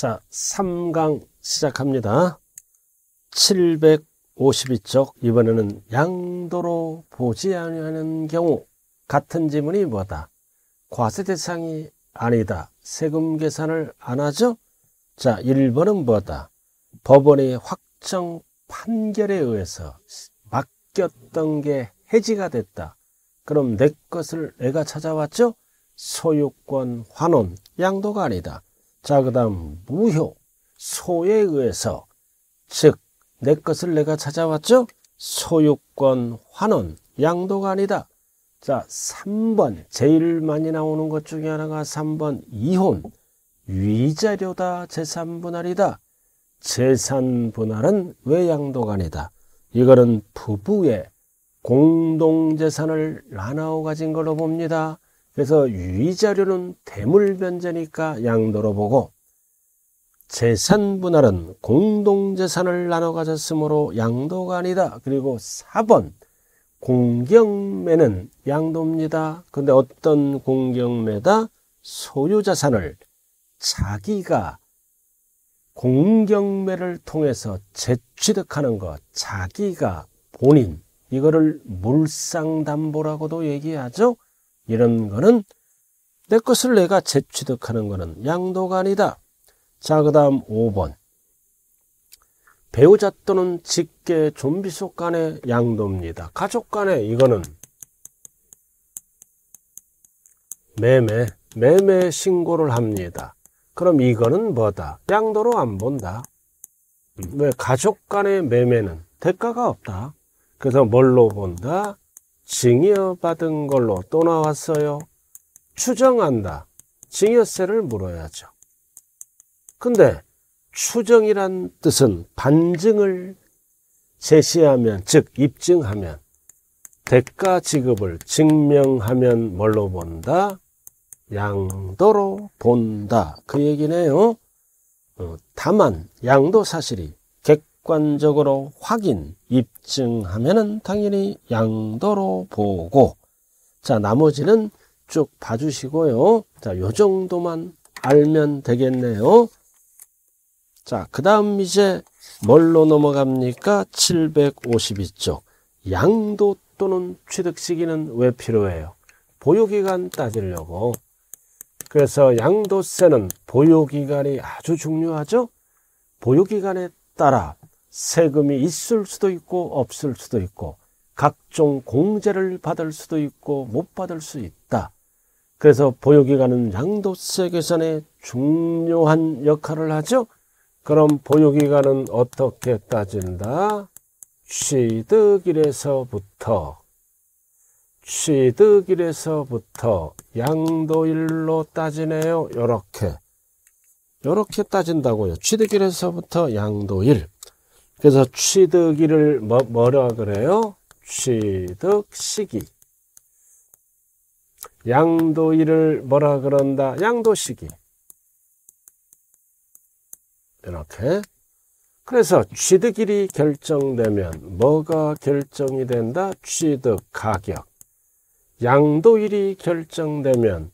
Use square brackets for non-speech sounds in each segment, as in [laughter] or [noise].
자, 3강 시작합니다. 752쪽 이번에는 양도로 보지 아니하는 경우 같은 지문이 뭐다? 과세 대상이 아니다. 세금 계산을 안 하죠? 자, 1번은 뭐다? 법원의 확정 판결에 의해서 맡겼던 게 해지가 됐다. 그럼 내 것을 내가 찾아왔죠? 소유권 환원, 양도가 아니다. 자, 그 다음, 무효. 소에 의해서. 즉, 내 것을 내가 찾아왔죠? 소유권 환원. 양도가 아니다. 자, 3번. 제일 많이 나오는 것 중에 하나가 3번. 이혼. 위자료다. 재산분할이다. 재산분할은 왜 양도가 아니다. 이거는 부부의 공동재산을 나눠 가진 걸로 봅니다. 그래서 유의자료는 대물변제니까 양도로 보고 재산 분할은 공동재산을 나눠 가졌으므로 양도가 아니다. 그리고 4번 공경매는 양도입니다. 근데 어떤 공경매다 소유자산을 자기가 공경매를 통해서 재취득하는 것, 자기가 본인, 이거를 물상담보라고도 얘기하죠. 이런 거는 내 것을 내가 재취득하는 거는 양도가 아니다. 자, 그 다음 5번. 배우자 또는 직계 좀비속 간의 양도입니다. 가족 간에 이거는 매매, 매매 신고를 합니다. 그럼 이거는 뭐다? 양도로 안 본다. 음, 왜 가족 간의 매매는 대가가 없다. 그래서 뭘로 본다? 증여받은 걸로 또 나왔어요. 추정한다. 증여세를 물어야죠. 근데 추정이란 뜻은 반증을 제시하면, 즉 입증하면, 대가 지급을 증명하면 뭘로 본다? 양도로 본다. 그 얘기네요. 어, 다만 양도 사실이 객관적으로 확인, 입증하면은 당연히 양도로 보고, 자, 나머지는 쭉 봐주시고요. 자, 요 정도만 알면 되겠네요. 자, 그 다음 이제 뭘로 넘어갑니까? 752쪽. 양도 또는 취득 시기는 왜 필요해요? 보유기간 따지려고. 그래서 양도세는 보유기간이 아주 중요하죠? 보유기간에 따라 세금이 있을 수도 있고 없을 수도 있고 각종 공제를 받을 수도 있고 못 받을 수 있다. 그래서 보유기간은 양도세 계산에 중요한 역할을 하죠. 그럼 보유기간은 어떻게 따진다? 취득일에서부터 취득일에서부터 양도일로 따지네요. 이렇게 요렇게 따진다고요. 취득일에서부터 양도일 그래서 취득일을 뭐, 뭐라 그래요? 취득 시기. 양도일을 뭐라 그런다? 양도 시기. 이렇게. 그래서 취득일이 결정되면 뭐가 결정이 된다? 취득 가격. 양도일이 결정되면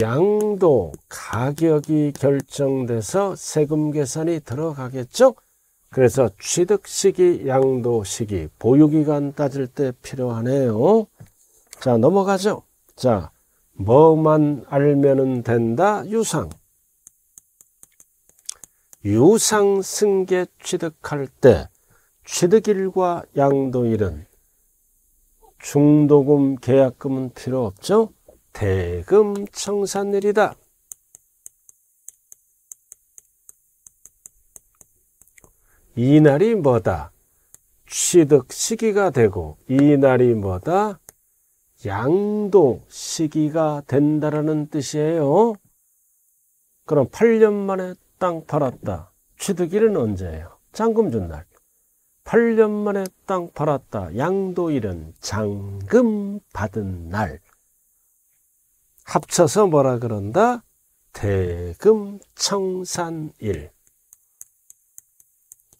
양도 가격이 결정돼서 세금 계산이 들어가겠죠? 그래서 취득 시기, 양도 시기, 보유기간 따질 때 필요하네요. 자, 넘어가죠. 자, 뭐만 알면은 된다? 유상. 유상 승계 취득할 때 취득일과 양도일은 중도금 계약금은 필요 없죠? 대금 청산일이다. 이날이 뭐다? 취득 시기가 되고 이날이 뭐다? 양도 시기가 된다라는 뜻이에요. 그럼 8년 만에 땅 팔았다. 취득일은 언제예요? 장금준 날. 8년 만에 땅 팔았다. 양도일은 장금 받은 날. 합쳐서 뭐라 그런다? 대금 청산일.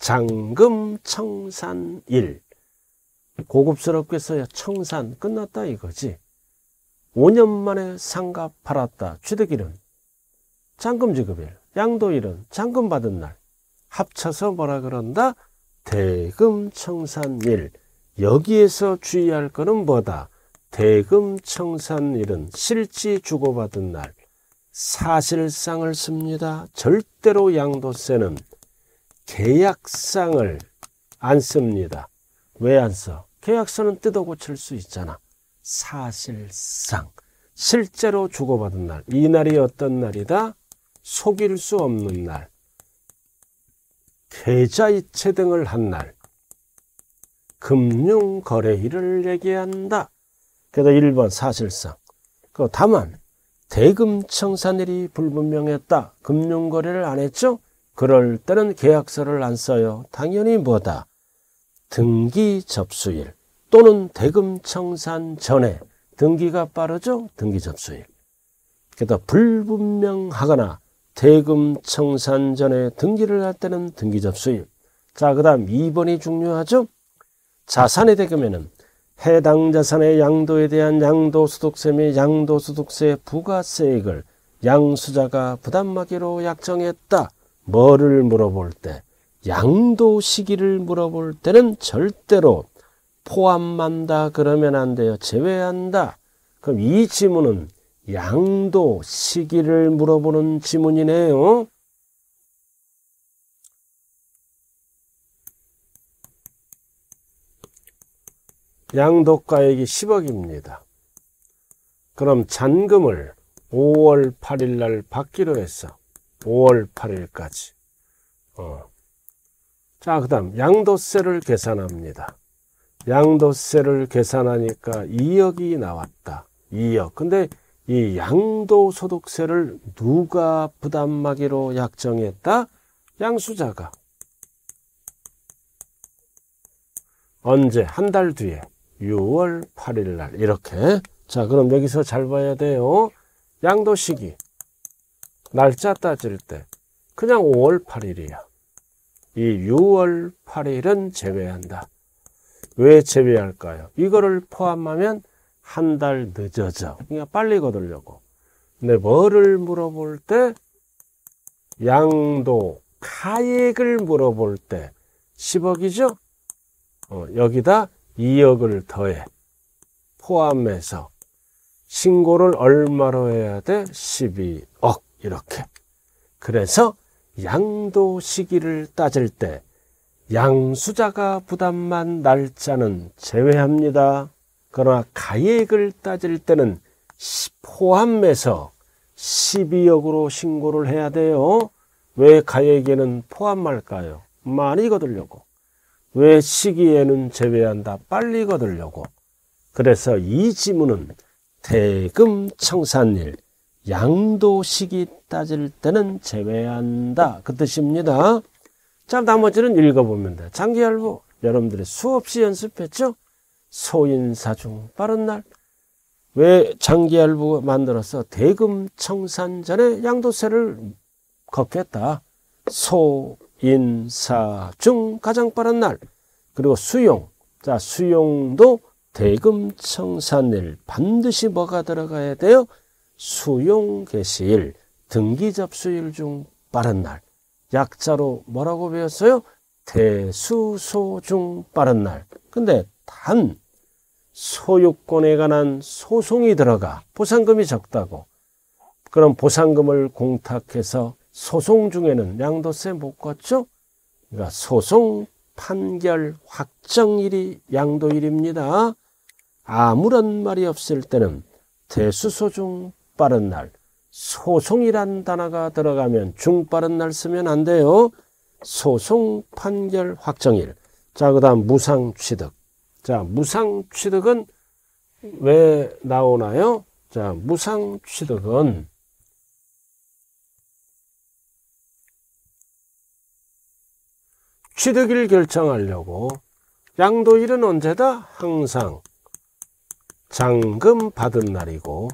장금 청산일 고급스럽게 써야 청산 끝났다 이거지 5년 만에 상가 팔았다 취득일은 장금 지급일 양도일은 장금 받은 날 합쳐서 뭐라 그런다 대금 청산일 여기에서 주의할 것은 뭐다 대금 청산일은 실지 주고받은 날 사실상을 씁니다 절대로 양도세는 계약상을 안 씁니다. 왜 안 써? 계약서는 뜯어 고칠 수 있잖아. 사실상. 실제로 주고받은 날. 이 날이 어떤 날이다? 속일 수 없는 날. 계좌이체 등을 한 날. 금융거래일을 얘기한다. 그래서 1번 사실상. 그 다만 대금 청산일이 불분명했다. 금융거래를 안 했죠? 그럴 때는 계약서를 안 써요. 당연히 뭐다? 등기 접수일 또는 대금 청산 전에 등기가 빠르죠? 등기 접수일. 게다가 불분명하거나 대금 청산 전에 등기를 할 때는 등기 접수일. 자, 그 다음 2번이 중요하죠? 자산의 대금에는 해당 자산의 양도에 대한 양도소득세 및 양도소득세 부가세액을 양수자가 부담하기로 약정했다. 뭐를 물어볼 때, 양도 시기를 물어볼 때는 절대로 포함한다 그러면 안 돼요. 제외한다. 그럼 이 지문은 양도 시기를 물어보는 지문이네요. 양도가액이 10억입니다. 그럼 잔금을 5월 8일 날 받기로 했어. 5월 8일까지. 어. 자, 그 다음, 양도세를 계산합니다. 양도세를 계산하니까 2억이 나왔다. 2억. 근데 이 양도소득세를 누가 부담하기로 약정했다? 양수자가. 언제? 한 달 뒤에. 6월 8일 날. 이렇게. 자, 그럼 여기서 잘 봐야 돼요. 양도 시기. 날짜 따질 때 그냥 5월 8일이야. 이 6월 8일은 제외한다. 왜 제외할까요? 이거를 포함하면 한 달 늦어져. 그냥 그러니까 빨리 거들려고. 근데 뭐를 물어볼 때 양도 가액을 물어볼 때 10억이죠? 어, 여기다 2억을 더해 포함해서 신고를 얼마로 해야 돼? 12억 이렇게. 그래서 양도 시기를 따질 때 양수자가 부담만 날짜는 제외합니다. 그러나 가액을 따질 때는 포함해서 12억으로 신고를 해야 돼요. 왜 가액에는 포함할까요? 많이 거들려고. 왜 시기에는 제외한다? 빨리 거들려고. 그래서 이 지문은 대금 청산일 양도식이 따질 때는 제외한다. 그 뜻입니다. 자, 나머지는 읽어보면 돼. 장기알보. 여러분들이 수없이 연습했죠? 소인사중 빠른 날. 왜 장기알보 만들어서 대금 청산 전에 양도세를 걷겠다. 소인사중 가장 빠른 날. 그리고 수용. 자, 수용도 대금 청산일 반드시 뭐가 들어가야 돼요? 수용 개시일, 등기 접수일 중 빠른 날. 약자로 뭐라고 배웠어요? 대수소 중 빠른 날. 근데 단 소유권에 관한 소송이 들어가 보상금이 적다고. 그럼 보상금을 공탁해서 소송 중에는 양도세 못 걷죠? 그러니까 소송 판결 확정일이 양도일입니다. 아무런 말이 없을 때는 대수소 중 빠른 날, 소송이란 단어가 들어가면 중빠른 날 쓰면 안 돼요. 소송 판결 확정일. 자, 그 다음 무상 취득. 자, 무상 취득은 왜 나오나요? 자, 무상 취득은 취득일 결정하려고 양도일은 언제다? 항상 잔금 받은 날이고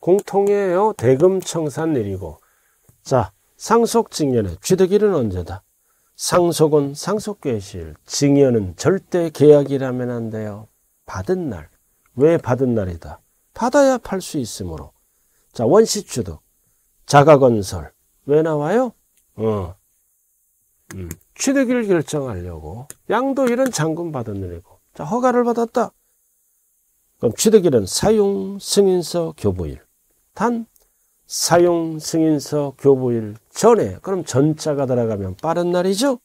공통이에요. 대금 청산 일이고. 자, 상속 증여는 취득일은 언제다? 상속은 상속괴실, 증여는 절대 계약이라면 안 돼요. 받은 날. 왜 받은 날이다? 받아야 팔 수 있으므로. 자, 원시 취득. 자가 건설. 왜 나와요? 어. 음. 취득일 결정하려고. 양도일은 잔금 받은 일이고. 자, 허가를 받았다. 그럼 취득일은 사용, 승인서, 교부일. 단 사용 승인서 교부일 전에 그럼 전자가 들어가면 빠른 날이죠.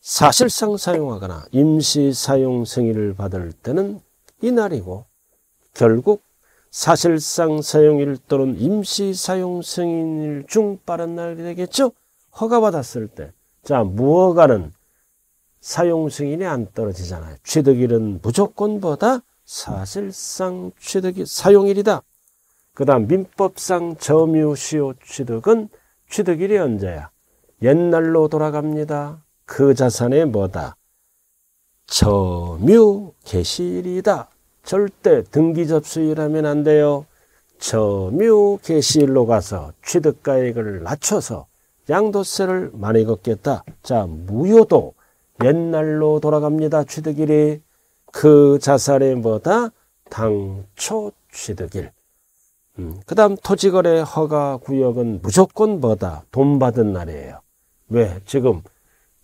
사실상 사용하거나 임시 사용 승인을 받을 때는 이날이고 결국 사실상 사용일 또는 임시 사용 승인일 중 빠른 날이 되겠죠. 허가받았을 때. 자, 무허가는 사용 승인이 안 떨어지잖아요. 취득일은 무조건보다 사실상 취득이 사용일이다. 그 다음 민법상 점유시효 취득은 취득일이 언제야? 옛날로 돌아갑니다. 그자산에 뭐다? 점유 개시일이다. 절대 등기 접수일하면 안 돼요. 점유 개시일로 가서 취득가액을 낮춰서 양도세를 많이 걷겠다. 자, 무효도 옛날로 돌아갑니다. 취득일이 그자산에 뭐다? 당초 취득일. 음. 그 다음 토지거래 허가 구역은 무조건 뭐다? 돈 받은 날이에요. 왜? 지금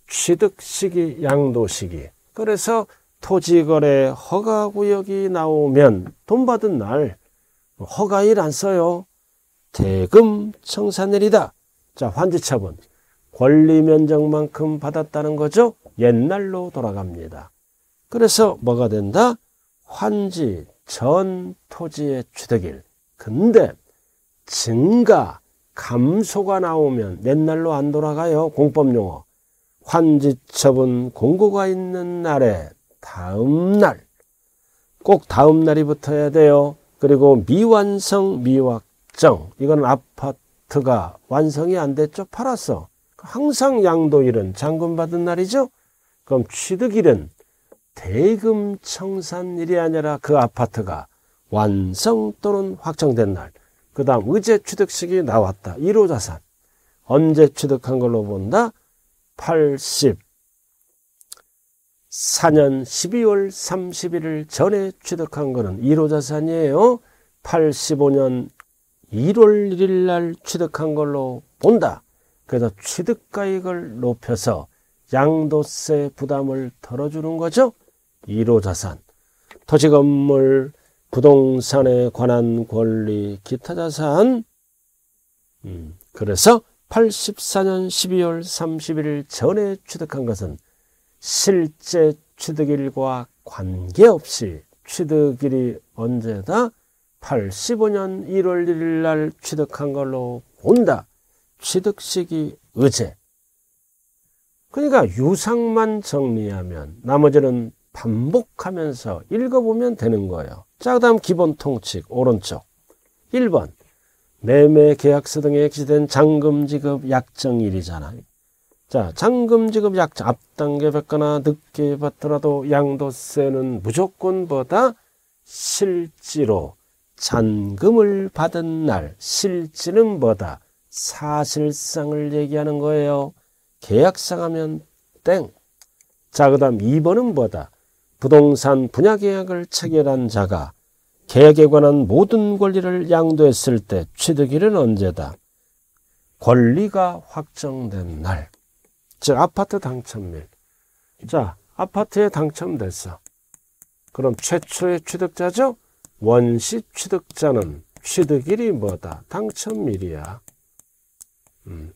취득 시기, 양도 시기. 그래서 토지거래 허가 구역이 나오면 돈 받은 날 허가일 안 써요. 대금 청산일이다. 자, 환지처분. 권리 면적만큼 받았다는 거죠. 옛날로 돌아갑니다. 그래서 뭐가 된다? 환지 전 토지의 취득일. 근데 증가, 감소가 나오면 옛날로 안 돌아가요. 공법 용어. 환지처분 공고가 있는 날에 다음 날. 꼭 다음 날이 붙어야 돼요. 그리고 미완성, 미확정. 이건 아파트가 완성이 안 됐죠. 팔았어. 항상 양도일은 잔금받은 날이죠. 그럼 취득일은 대금 청산일이 아니라 그 아파트가 완성 또는 확정된 날. 그 다음 의제 취득식이 나왔다. 1호 자산. 언제 취득한 걸로 본다? 84년 0 12월 31일 전에 취득한 거는 1호 자산이에요. 85년 1월 1일 날 취득한 걸로 본다. 그래서 취득가액을 높여서 양도세 부담을 덜어주는 거죠. 1호 자산. 토지 건물 부동산에 관한 권리, 기타 자산. 음, 그래서 84년 12월 3 0일 전에 취득한 것은 실제 취득일과 관계없이 취득일이 언제다? 85년 1월 1일 날 취득한 걸로 본다. 취득식이 의제. 그러니까 유상만 정리하면 나머지는 반복하면서 읽어보면 되는 거예요. 자, 그 다음 기본 통칙, 오른쪽. 1번. 매매 계약서 등에 기재된 잔금 지급 약정일이잖아. 자, 잔금 지급 약정 앞당겨 받거나 늦게 받더라도 양도세는 무조건보다 실제로 잔금을 받은 날 실지는 뭐다? 사실상을 얘기하는 거예요. 계약상 하면 땡. 자, 그 다음 2번은 뭐다? 부동산 분야 계약을 체결한 자가 계약에 관한 모든 권리를 양도했을 때 취득일은 언제다? 권리가 확정된 날. 즉, 아파트 당첨일. 자, 아파트에 당첨됐어. 그럼 최초의 취득자죠? 원시 취득자는 취득일이 뭐다? 당첨일이야. 음.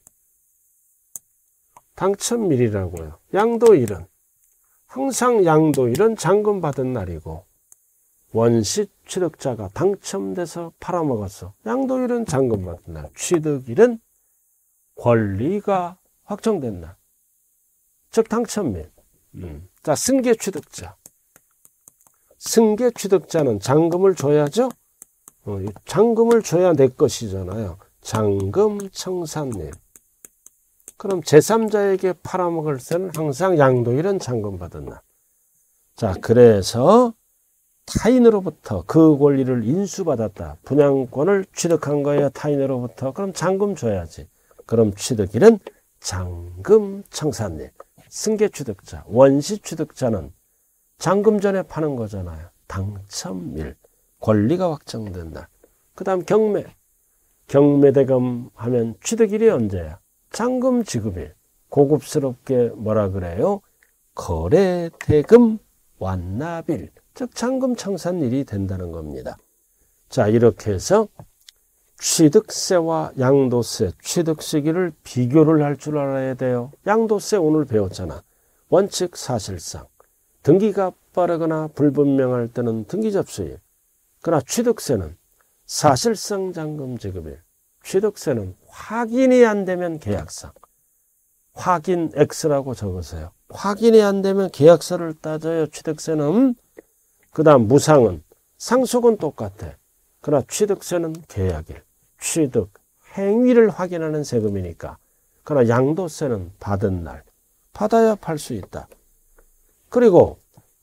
당첨일이라고요. 양도일은 항상 양도일은 잔금 받은 날이고 원시 취득자가 당첨돼서 팔아먹었어. 양도일은 잔금 받은 날, 취득일은 권리가 확정된 날. 즉 당첨일. 음. 자, 승계 취득자. 승계 취득자는 잔금을 줘야죠. 어, 잔금을 줘야 내 것이잖아요. 잔금 청산일. 그럼 제3자에게 팔아먹을 때는 항상 양도일은 잔금받은 날. 자, 그래서 타인으로부터 그 권리를 인수받았다. 분양권을 취득한 거예요. 타인으로부터. 그럼 잔금 줘야지. 그럼 취득일은 잔금 청산일. 승계 취득자, 원시 취득자는 잔금 전에 파는 거잖아요. 당첨일. 권리가 확정된 날. 그 다음 경매. 경매대금 하면 취득일이 언제야? 잔금 지급일. 고급스럽게 뭐라 그래요? 거래 대금 완납일. 즉 잔금 청산일이 된다는 겁니다. 자 이렇게 해서 취득세와 양도세, 취득세기를 비교를 할 줄 알아야 돼요. 양도세 오늘 배웠잖아. 원칙 사실상. 등기가 빠르거나 불분명할 때는 등기 접수일. 그러나 취득세는 사실상 잔금 지급일. 취득세는 확인이 안 되면 계약상. 확인 X라고 적으세요. 확인이 안 되면 계약서를 따져요. 취득세는. 그 다음 무상은. 상속은 똑같아. 그러나 취득세는 계약일. 취득, 행위를 확인하는 세금이니까. 그러나 양도세는 받은 날. 받아야 팔 수 있다. 그리고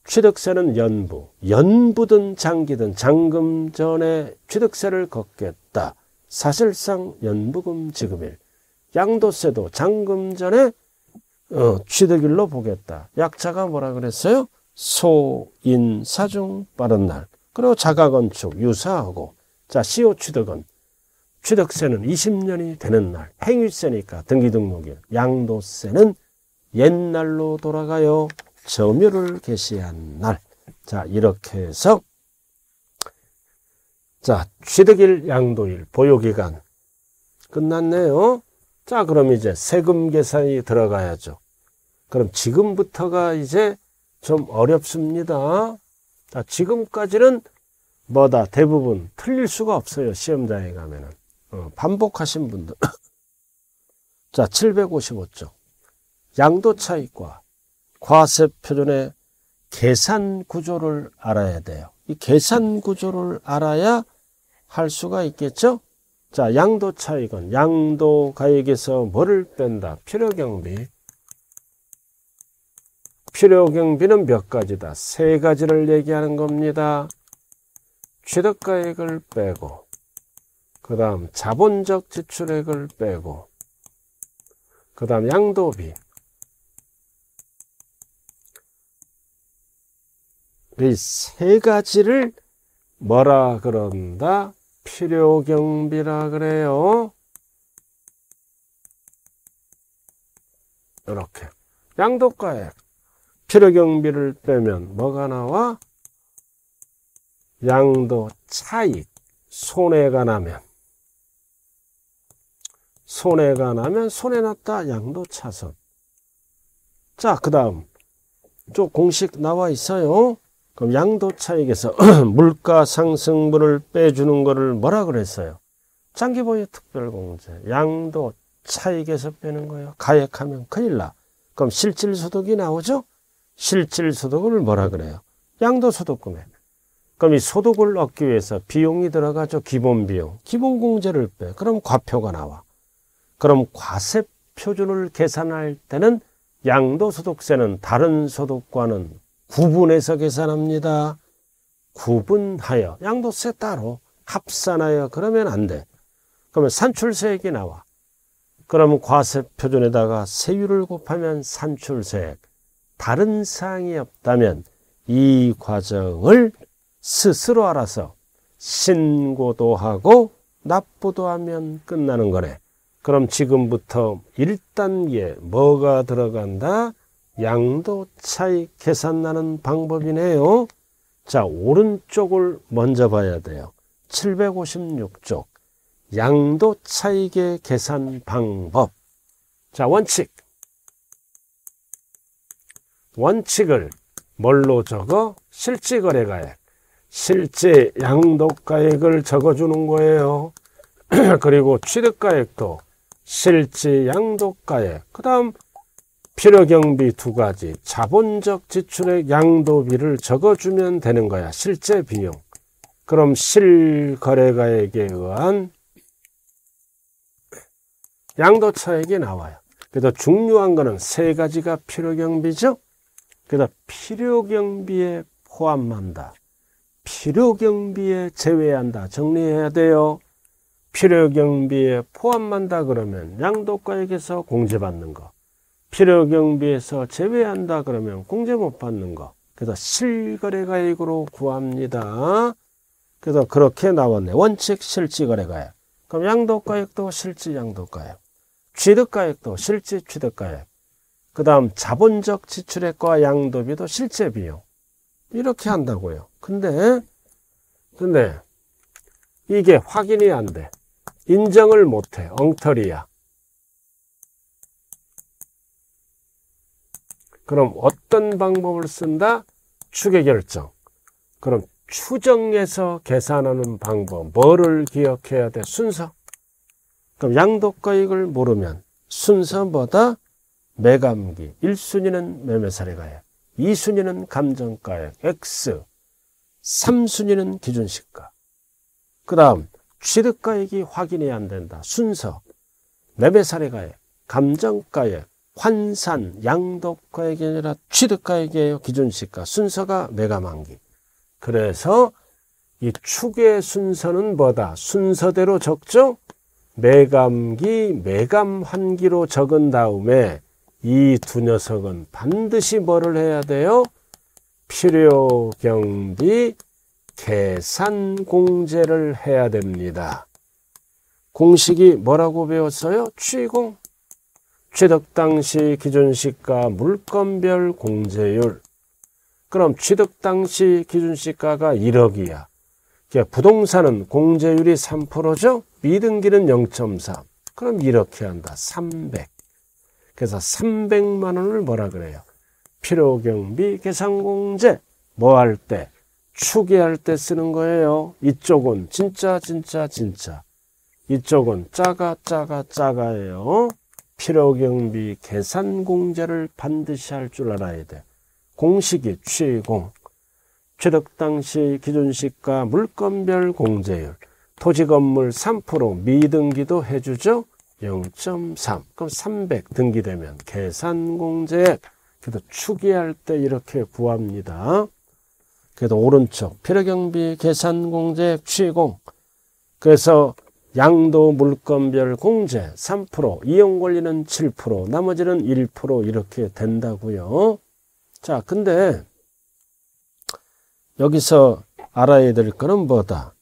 취득세는 연부. 연부든 장기든 잔금 전에 취득세를 걷겠다. 사실상 연부금 지급일, 양도세도 잔금 전에 어, 취득일로 보겠다. 약자가 뭐라 그랬어요? 소인 사중 빠른 날. 그리고 자가건축 유사하고 자 CO 취득은 취득세는 20년이 되는 날 행위세니까 등기등록일 양도세는 옛날로 돌아가요 점유를 개시한 날. 자 이렇게 해서 자, 취득일 양도일 보유기간 끝났네요. 자, 그럼 이제 세금 계산이 들어가야죠. 그럼 지금부터가 이제 좀 어렵습니다. 자, 지금까지는 뭐다 대부분 틀릴 수가 없어요. 시험장에 가면은 어, 반복하신 분들. [coughs] 자, 755쪽 양도 차익과 과세 표준의 계산 구조를 알아야 돼요. 이 계산 구조를 알아야 할 수가 있겠죠. 자, 양도 차익은 양도 가액에서 뭐를 뺀다? 필요경비. 필요경비는 몇 가지다? 세 가지를 얘기하는 겁니다. 취득가액을 빼고 그 다음 자본적 지출액을 빼고 그 다음 양도비 이세 가지를 뭐라 그런다? 필요경비라 그래요. 이렇게 양도가액 필요경비를 빼면 뭐가 나와? 양도 차익 손해가 나면 손해가 나면 손해났다 양도 차선 자그 다음 쪽 공식 나와 있어요 그럼 양도차익에서 [clears throat] 물가 상승분을 빼주는 거를 뭐라 그랬어요? 장기보유 특별공제. 양도 차익에서 빼는 거예요. 가액하면 큰일 나. 그럼 실질소득이 나오죠? 실질소득을 뭐라 그래요? 양도소득금액. 그럼 이 소득을 얻기 위해서 비용이 들어가죠. 기본비용. 기본공제를 빼. 그럼 과표가 나와. 그럼 과세 표준을 계산할 때는 양도소득세는 다른 소득과는 구분해서 계산합니다. 구분하여 양도세 따로 합산하여 그러면 안 돼. 그러면 산출세액이 나와. 그러면 과세 표준에다가 세율을 곱하면 산출세액. 다른 사항이 없다면 이 과정을 스스로 알아서 신고도 하고 납부도 하면 끝나는 거네. 그럼 지금부터 1단계 뭐가 들어간다? 양도 차익 계산하는 방법이네요. 자, 오른쪽을 먼저 봐야 돼요. 756쪽. 양도 차익의 계산 방법. 자, 원칙. 원칙을 뭘로 적어? 실지거래가액. 실제 양도가액을 적어주는 거예요. [clears throat] 그리고 취득가액도 실제 양도가액. 그 다음 필요경비 두 가지, 자본적 지출의 양도비를 적어주면 되는 거야. 실제 비용. 그럼 실거래가액에 의한 양도 차액이 나와요. 그래서 중요한 거는 세 가지가 필요경비죠. 그래서 필요경비에 포함한다. 필요경비에 제외한다. 정리해야 돼요. 필요경비에 포함한다 그러면 양도가액에서 공제받는 거. 필요 경비에서 제외한다 그러면 공제 못 받는 거. 그래서 실거래가액으로 구합니다. 그래서 그렇게 나왔네. 원칙 실지거래가액. 그럼 양도가액도 실지 양도가액. 취득가액도 실지 취득가액. 그 다음 자본적 지출액과 양도비도 실제 비용. 이렇게 한다고요. 근데, 근데 이게 확인이 안 돼. 인정을 못 해. 엉터리야. 그럼 어떤 방법을 쓴다? 축의 결정. 그럼 추정해서 계산하는 방법. 뭐를 기억해야 돼? 순서. 그럼 양도가 이익을 모르면 순서보다 매감기. 1순위는 매매사례가액, 2순위는 감정가액, X. 3순위는 기준시가. 그 다음, 취득가액이 확인이 안 된다. 순서. 매매사례가액, 감정가액, 환산, 양도가액이 아니라 취득가액이에요. 기준시가. 순서가 매가만기 그래서 이 축의 순서는 뭐다? 순서대로 적죠? 매감기, 매감환기로 적은 다음에 이 두 녀석은 반드시 뭐를 해야 돼요? 필요 경비 계산 공제를 해야 됩니다. 공식이 뭐라고 배웠어요? 취공. 취득 당시 기준 시가 물건별 공제율. 그럼 취득 당시 기준 시가가 1억이야. 그러니까 부동산은 공제율이 3%죠. 미등기는 0.3. 그럼 이렇게 한다. 300. 그래서 300만 원을 뭐라 그래요? 필요경비 계산공제. 뭐 할 때? 추계할 때 쓰는 거예요. 이쪽은 진짜 진짜 진짜. 이쪽은 짜가 짜가 짜가예요. 필요 경비 계산 공제를 반드시 할 줄 알아야 돼. 공식이 취공. 취득 당시 기준시가 물건별 공제율. 토지 건물 3% 미등기도 해주죠. 0.3. 그럼 300 등기되면 계산 공제. 그래도 추기할 때 이렇게 구합니다. 그래도 오른쪽 필요 경비 계산 공제 취공. 그래서 양도 물건별 공제 3%, 이용 권리는 7%, 나머지는 1% 이렇게 된다고요. 자, 근데 여기서 알아야 될 거는 뭐다?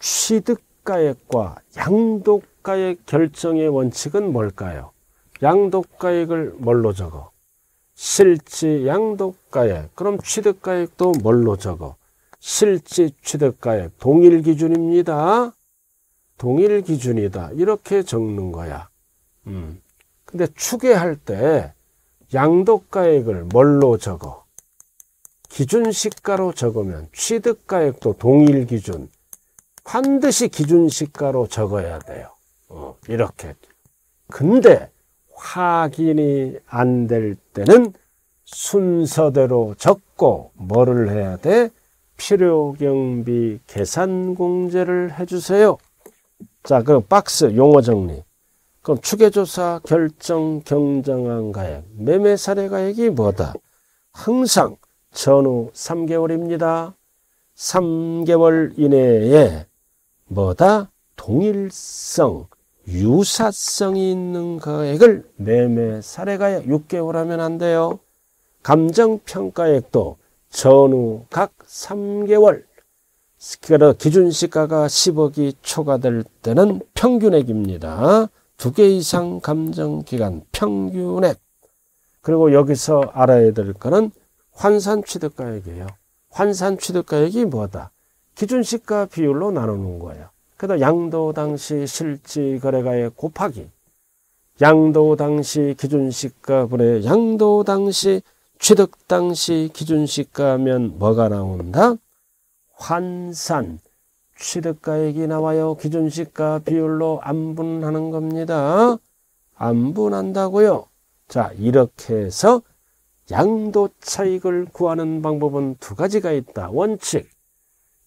취득가액과 양도가액 결정의 원칙은 뭘까요? 양도가액을 뭘로 적어? 실지 양도가액. 그럼 취득가액도 뭘로 적어? 실지 취득가액 동일 기준입니다. 동일 기준이다. 이렇게 적는 거야. 음. 근데 추계할 때 양도가액을 뭘로 적어? 기준시가로 적으면 취득가액도 동일 기준. 반드시 기준시가로 적어야 돼요. 어, 이렇게. 근데 확인이 안 될 때는 순서대로 적고 뭐를 해야 돼? 필요경비 계산공제를 해주세요. 자, 그럼 박스 용어 정리. 그럼 추계조사 결정 경정한 가액 매매 사례 가액이 뭐다? 항상 전후 3개월입니다. 3개월 이내에 뭐다? 동일성, 유사성이 있는 가액을 매매 사례 가액 6개월 하면 안 돼요. 감정평가액도 전후 각 3개월 그래 기준 시가가 10억이 초과될 때는 평균액입니다. 두 개 이상 감정 기간 평균액. 그리고 여기서 알아야 될 거는 환산 취득가액이에요. 환산 취득가액이 뭐다? 기준 시가 비율로 나누는 거예요. 그래서 양도 당시 실지 거래가액 곱하기 양도 당시 기준 시가 분의 양도 당시 취득 당시 기준 시가면 뭐가 나온다? 환산, 취득가액이 나와요. 기준시가 비율로 안분하는 겁니다. 안분한다고요. 자, 이렇게 해서 양도 차익을 구하는 방법은 두 가지가 있다. 원칙.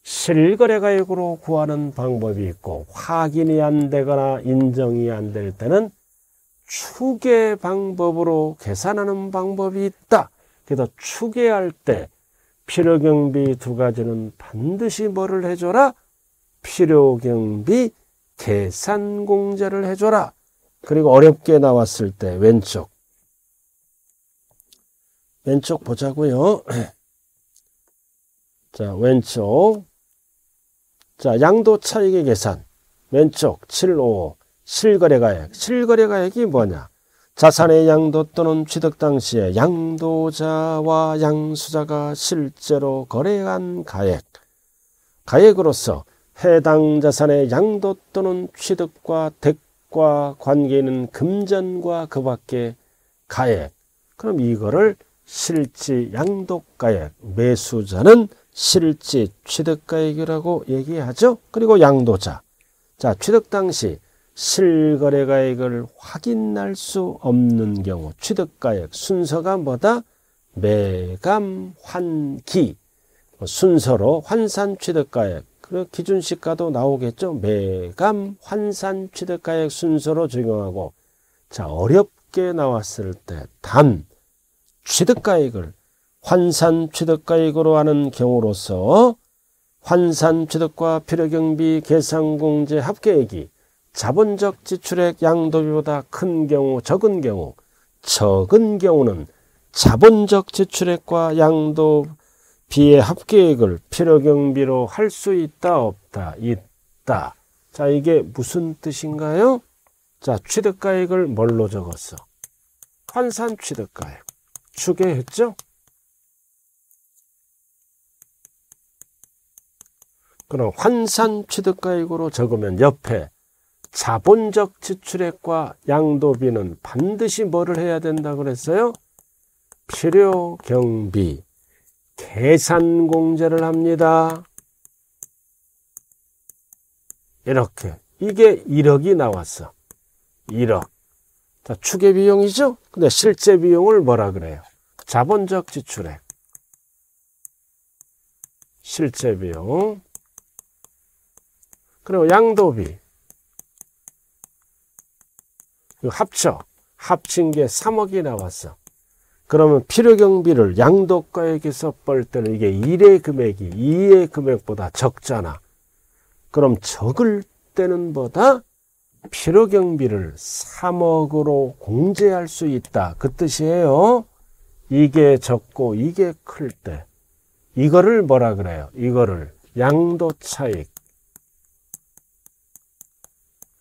실거래가액으로 구하는 방법이 있고 확인이 안 되거나 인정이 안 될 때는 추계 방법으로 계산하는 방법이 있다. 그래서 추계할 때 필요경비 두 가지는 반드시 뭐를 해줘라? 필요경비 계산공제를 해줘라. 그리고 어렵게 나왔을 때 왼쪽. 왼쪽 보자고요. [clears throat] 자, 왼쪽. 자, 양도 차익의 계산. 왼쪽 7, 5. 실거래가액. 실거래가액이 뭐냐? 자산의 양도 또는 취득 당시에 양도자와 양수자가 실제로 거래한 가액, 가액으로서 해당 자산의 양도 또는 취득과 대과 관계는 금전과 그 밖에 가액, 그럼 이거를 실지 양도가액, 매수자는 실지 취득가액이라고 얘기하죠. 그리고 양도자, 자 취득 당시 실거래가액을 확인할 수 없는 경우 취득가액 순서가 뭐다? 매감환기 뭐 순서로 환산 취득가액 그리고 기준시가도 나오겠죠. 매감 환산 취득가액 순서로 적용하고 자 어렵게 나왔을 때 단 취득가액을 환산 취득가액으로 하는 경우로서 환산 취득과 필요경비 계산공제 합계액이 자본적 지출액 양도비보다 큰 경우, 적은 경우, 적은 경우는 자본적 지출액과 양도비의 합계액을 필요경비로 할 수 있다, 없다, 있다. 자, 이게 무슨 뜻인가요? 자, 취득가액을 뭘로 적었어? 환산 취득가액. 추계했죠? 그럼 환산 취득가액으로 적으면 옆에 자본적 지출액과 양도비는 반드시 뭐를 해야 된다 그랬어요? 필요 경비 계산 공제를 합니다. 이렇게 이게 1억이 나왔어. 1억. 자, 추계 비용이죠? 근데 실제 비용을 뭐라 그래요? 자본적 지출액. 실제 비용. 그리고 양도비. 그 합쳐 합친 게 3억이 나왔어. 그러면 필요 경비를 양도가액에서 뻘 때는 이게 1의 금액이 2의 금액보다 적잖아. 그럼 적을 때는 보다 필요 경비를 3억으로 공제할 수 있다. 그 뜻이에요. 이게 적고 이게 클 때. 이거를 뭐라 그래요? 이거를 양도 차익.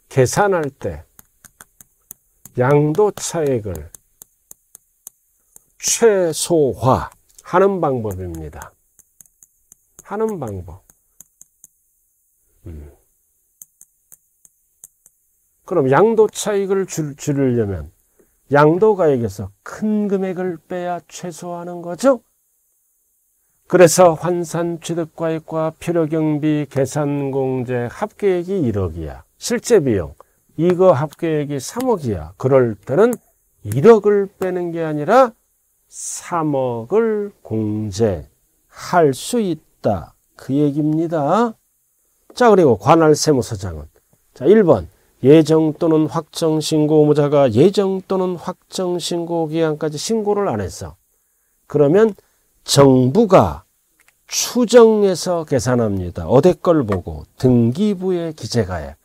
계산할 때 양도 차액을 최소화 하는 방법입니다. 하는 방법. 음. 그럼 양도 차익을 줄, 줄이려면 양도가액에서 큰 금액을 빼야 최소화하는 거죠? 그래서 환산 취득과액과 필요경비 계산공제 합계액이 1억이야. 실제 비용. 이거 합계액이 3억이야. 그럴 때는 1억을 빼는 게 아니라 3억을 공제할 수 있다. 그 얘기입니다. 자, 그리고 관할 세무서장은 자, 1번 예정 또는 확정 신고 의무자가 예정 또는 확정 신고 기한까지 신고를 안 했어. 그러면 정부가 추정해서 계산합니다. 어데 걸 보고 등기부에 기재가액.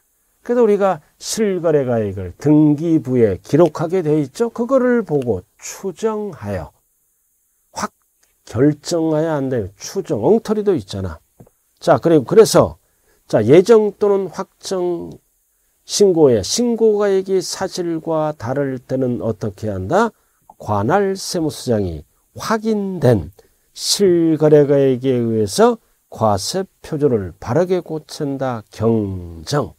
그래서 우리가 실거래 가액을 등기부에 기록하게 돼 있죠. 그거를 보고 추정하여 확 결정하여야 한다. 추정 엉터리도 있잖아. 자 그리고 그래서 자 예정 또는 확정 신고에 신고가액이 사실과 다를 때는 어떻게 한다? 관할 세무서장이 확인된 실거래가액에 의해서 과세 표준을 바르게 고친다. 경정.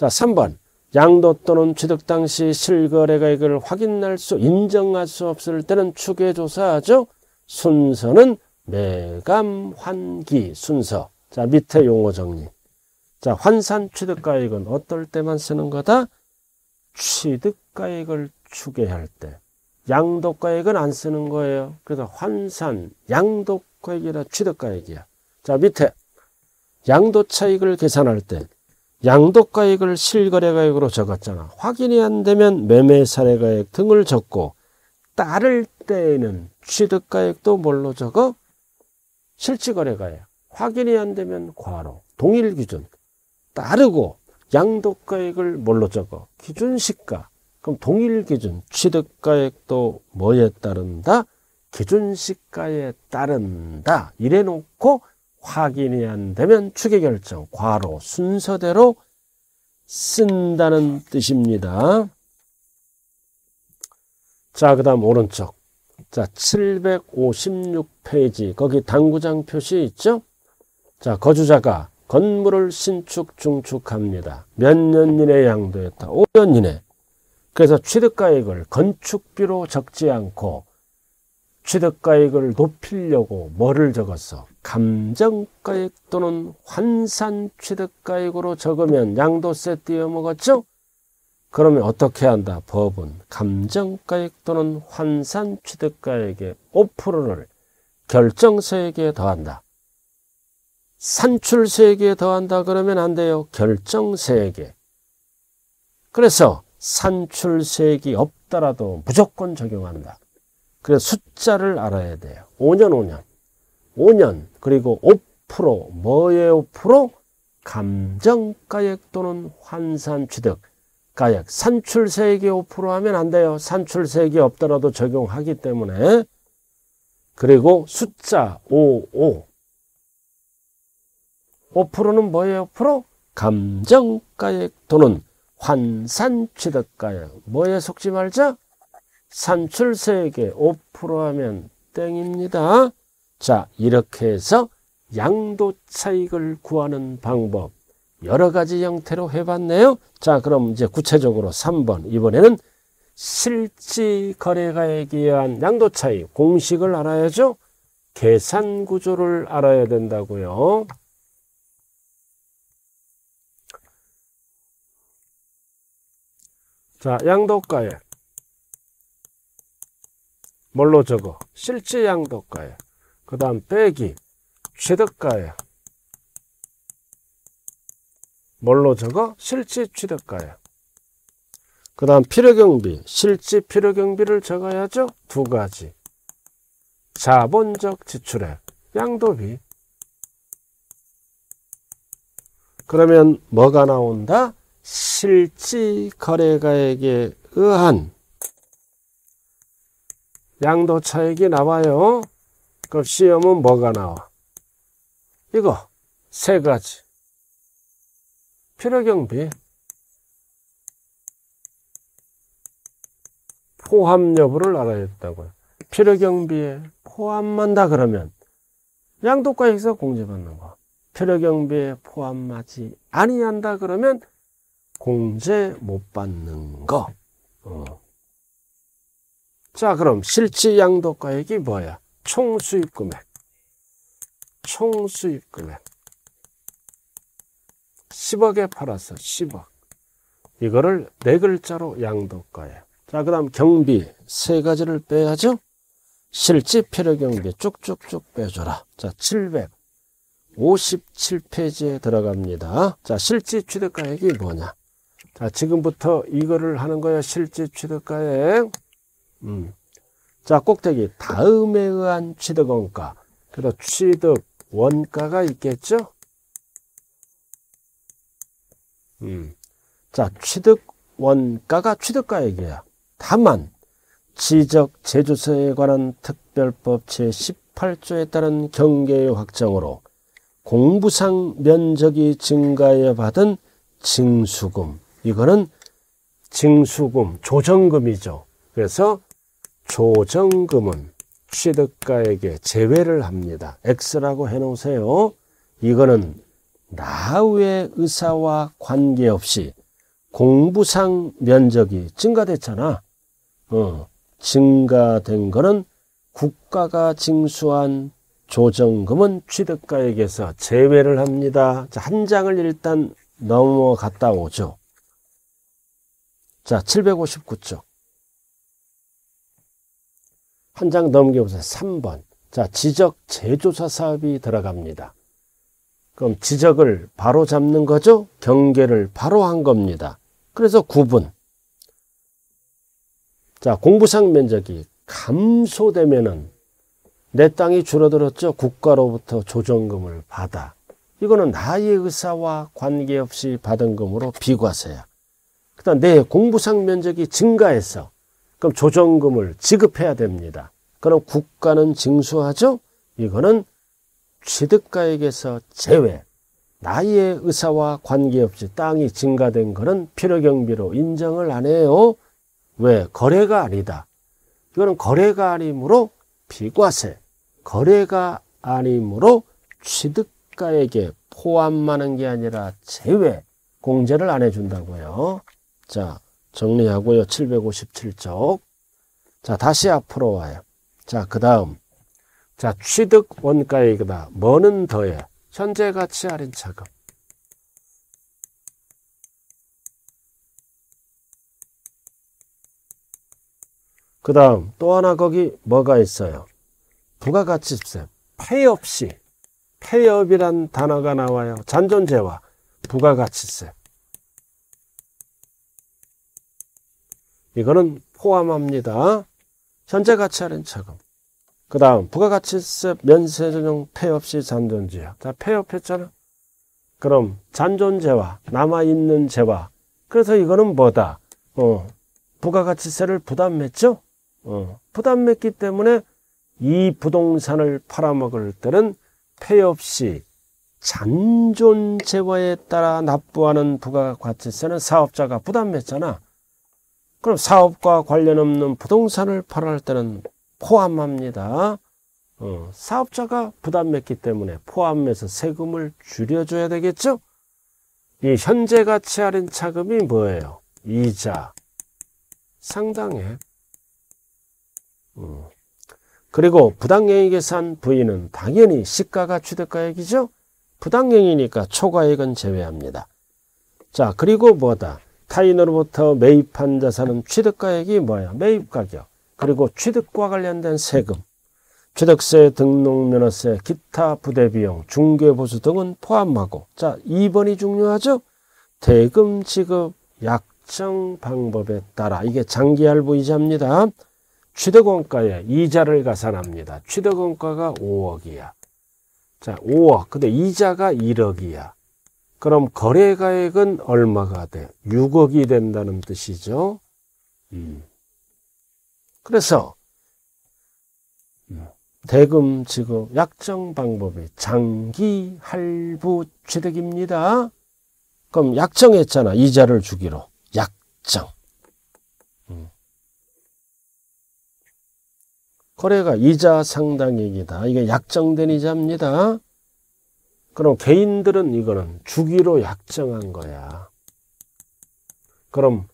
자, 3번. 양도 또는 취득 당시 실거래가 액을 확인할 수, 인정할 수 없을 때는 추계 조사하죠. 순서는 매감 환기 순서. 자, 밑에 용어 정리. 자, 환산 취득가액은 어떨 때만 쓰는 거다? 취득가액을 추계할 때. 양도가액은 안 쓰는 거예요. 그래서 환산, 양도가액이라 취득가액이야. 자, 밑에 양도 차익을 계산할 때 양도가액을 실거래가액으로 적었잖아. 확인이 안 되면 매매 사례가액 등을 적고 따를 때에는 취득가액도 뭘로 적어? 실치거래가액. 확인이 안 되면 과로. 동일 기준. 따르고 양도가액을 뭘로 적어? 기준시가. 그럼 동일 기준 취득가액도 뭐에 따른다? 기준시가에 따른다. 이래 놓고 확인이 안 되면 추계 결정, 과로 순서대로 쓴다는 뜻입니다. 자, 그 다음 오른쪽. 자, 756페이지. 거기 당구장 표시 있죠? 자, 거주자가 건물을 신축, 중축합니다. 몇 년 이내 양도했다. 5년 이내. 그래서 취득가액을 건축비로 적지 않고 취득가액을 높이려고 뭐를 적었어? 감정가액 또는 환산 취득가액으로 적으면 양도세 띄어먹었죠? 그러면 어떻게 한다? 법은 감정가액 또는 환산 취득가액의 5%를 결정세액에 더한다. 산출세액에 더한다 그러면 안 돼요. 결정세액에. 그래서 산출세액이 없더라도 무조건 적용한다. 그래서 숫자를 알아야 돼요. 5년, 5년. 5년. 그리고 5%. 뭐의 5%? 감정가액 또는 환산취득. 가액. 산출세액이 5% 하면 안 돼요. 산출세액이 없더라도 적용하기 때문에. 그리고 숫자 55. 5%는 뭐예요? 5%? 감정가액 또는 환산취득가액. 뭐에 속지 말자? 산출세액의 5% 하면 땡입니다. 자, 이렇게 해서 양도 차익을 구하는 방법 여러 가지 형태로 해봤네요. 자, 그럼 이제 구체적으로 3번 이번에는 실지 거래가에 의한 양도 차익 공식을 알아야죠. 계산 구조를 알아야 된다고요. 자, 양도가액 뭘로 적어? 실제 양도가액. 그 다음 빼기 취득가액. 뭘로 적어? 실제 취득가액. 그 다음 필요경비, 실제 필요경비를 적어야죠. 두 가지. 자본적 지출액, 양도비. 그러면 뭐가 나온다? 실지 거래가액에 의한 양도 차액이 나와요. 그럼 시험은 뭐가 나와? 이거 세 가지. 필요경비, 포함 여부를 알아야 된다고요. 필요경비에 포함한다 그러면 양도가에서 공제받는 거. 필요경비에 포함하지 아니한다 그러면 공제 못 받는 거. 자 그럼 실질 양도가액이 뭐야? 총 수입금액 총 수입금액 10억에 팔아서 10억 이거를 네 글자로 양도가액 자 그 다음 경비 세 가지를 빼야죠 실지 필요 경비 쭉쭉쭉 빼줘라 자7 57페이지에 들어갑니다. 자, 실지 취득가액이 뭐냐? 자, 지금부터 이거를 하는 거야 실지 취득가액. 음. 자, 꼭대기 다음에 의한 취득원가. 그래서 취득원가가 있겠죠? 음. 자, 취득원가가 취득가액이야. 다만 지적 제조세에 관한 특별법 제18조에 따른 경계의 확정으로 공부상 면적이 증가해 받은 징수금 이거는 징수금 조정금이죠. 그래서 조정금은 취득가에게 제외를 합니다. X라고 해놓으세요. 이거는 나의 의사와 관계없이 공부상 면적이 증가됐잖아. 어, 증가된 거는 국가가 징수한 조정금은 취득가액에서 제외를 합니다. 자, 한 장을 일단 넘어갔다 오죠. 자, 759쪽. 한장 넘겨보세요. 3번. 자, 지적 재조사 사업이 들어갑니다. 그럼 지적을 바로 잡는 거죠? 경계를 바로 한 겁니다. 그래서 9분. 자, 공부상 면적이 감소되면은 내 땅이 줄어들었죠. 국가로부터 조정금을 받아. 이거는 나의 의사와 관계없이 받은 금으로 비과세야. 그다음 내 공부상 면적이 증가해서 그럼 조정금을 지급해야 됩니다. 그럼 국가는 징수하죠? 이거는 취득가액에서 제외. 나이의 의사와 관계없이 땅이 증가된 거는 필요경비로 인정을 안 해요. 왜? 거래가 아니다. 이거는 거래가 아니므로 비과세. 거래가 아니므로 취득가액에 포함하는 게 아니라 제외 공제를 안 해준다고요. 자, 정리하고요. 757쪽. 자, 다시 앞으로 와요. 자, 그 다음. 자, 취득 원가의 그다. 뭐는 더해. 현재 가치 할인 차금. 그 다음 또 하나 거기 뭐가 있어요? 부가가치세. 폐업시. 폐업이란 단어가 나와요. 잔존재와 부가가치세. 이거는 포함합니다. 현재 가치 할인 차금. 그 다음 부가가치세 면세전용 폐업 시 잔존제약. 자 폐업했잖아. 그럼 잔존제와 남아있는 제와 그래서 이거는 뭐다? 어, 부가가치세를 부담했죠? 어, 부담했기 때문에 이 부동산을 팔아먹을 때는 폐업 시 잔존제와에 따라 납부하는 부가가치세는 사업자가 부담했잖아. 그럼 사업과 관련 없는 부동산을 팔할 때는 포함합니다. 어, 사업자가 부담했기 때문에 포함해서 세금을 줄여줘야 되겠죠? 이 현재 가치 할인 차금이 뭐예요? 이자 상당해. 음. 그리고 부당행위에 산 부인은 당연히 시가가취득가액이죠. 부당행위니까 초과액은 제외합니다. 자 그리고 뭐다? 타인으로부터 매입한 자산은 취득가액이 뭐예요? 매입가격. 그리고 취득과 관련된 세금, 취득세, 등록면허세, 기타 부대비용, 중개보수 등은 포함하고 자 2번이 중요하죠. 대금 지급 약정 방법에 따라 이게 장기할부 이자입니다. 취득원가에 이자를 가산합니다. 취득원가가 5억이야. 자 5억 근데 이자가 1억이야. 그럼 거래가액은 얼마가 돼? 6억이 된다는 뜻이죠. 음. 그래서 대금 지급 약정 방법이 장기 할부 취득입니다. 그럼 약정했잖아. 이자를 주기로. 약정. 음. 거래가 이자 상당액이다. 이게 약정된 이자입니다. 그럼 개인들은 이거는 주기로 약정한 거야. 그럼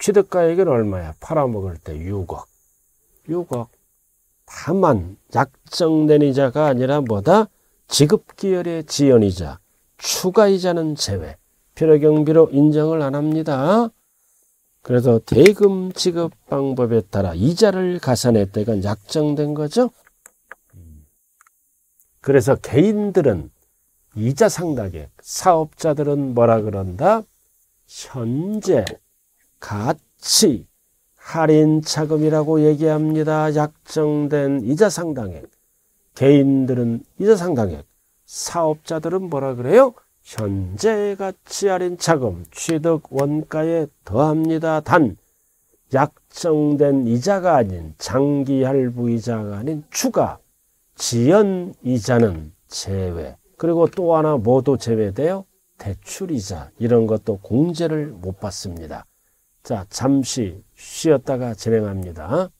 취득가액은 얼마야? 팔아먹을 때 6억. 6억. 다만 약정된 이자가 아니라 뭐다? 지급기열의 지연이자, 추가이자는 제외. 필요경비로 인정을 안 합니다. 그래서 대금 지급 방법에 따라 이자를 가산했다. 이 약정된 거죠. 음. 그래서 개인들은 이자 상당액 사업자들은 뭐라 그런다? 현재 가치 할인 차금이라고 얘기합니다. 약정된 이자 상당액. 개인들은 이자 상당액. 사업자들은 뭐라 그래요? 현재 가치 할인 차금 취득 원가에 더합니다. 단 약정된 이자가 아닌 장기 할부 이자가 아닌 추가 지연 이자는 제외. 그리고 또 하나 뭐도 제외되어 대출이자 이런 것도 공제를 못 받습니다. 자, 잠시 쉬었다가 진행합니다.